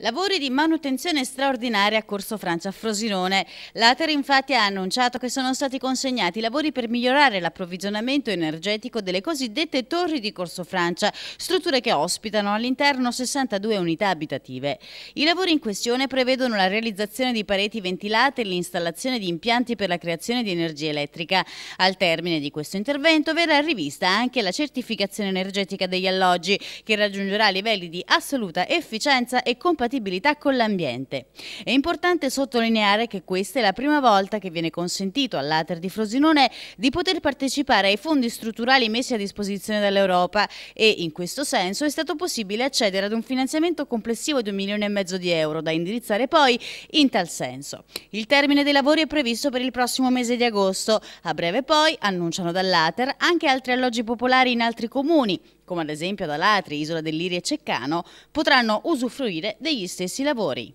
Lavori di manutenzione straordinaria a Corso Francia a Frosinone. L'Ater infatti ha annunciato che sono stati consegnati lavori per migliorare l'approvvigionamento energetico delle cosiddette torri di Corso Francia, strutture che ospitano all'interno 62 unità abitative. I lavori in questione prevedono la realizzazione di pareti ventilate e l'installazione di impianti per la creazione di energia elettrica. Al termine di questo intervento verrà rivista anche la certificazione energetica degli alloggi, che raggiungerà livelli di assoluta efficienza e compatibilità compatibilità con l'ambiente. È importante sottolineare che questa è la prima volta che viene consentito all'Ater di Frosinone di poter partecipare ai fondi strutturali messi a disposizione dall'Europa e in questo senso è stato possibile accedere ad un finanziamento complessivo di un milione e mezzo di euro da indirizzare poi in tal senso. Il termine dei lavori è previsto per il prossimo mese di agosto. A breve poi, annunciano dall'Ater, anche altri alloggi popolari in altri comuni, come ad esempio ad Alatri, Isola dell'Iria e Ceccano, potranno usufruire degli stessi lavori.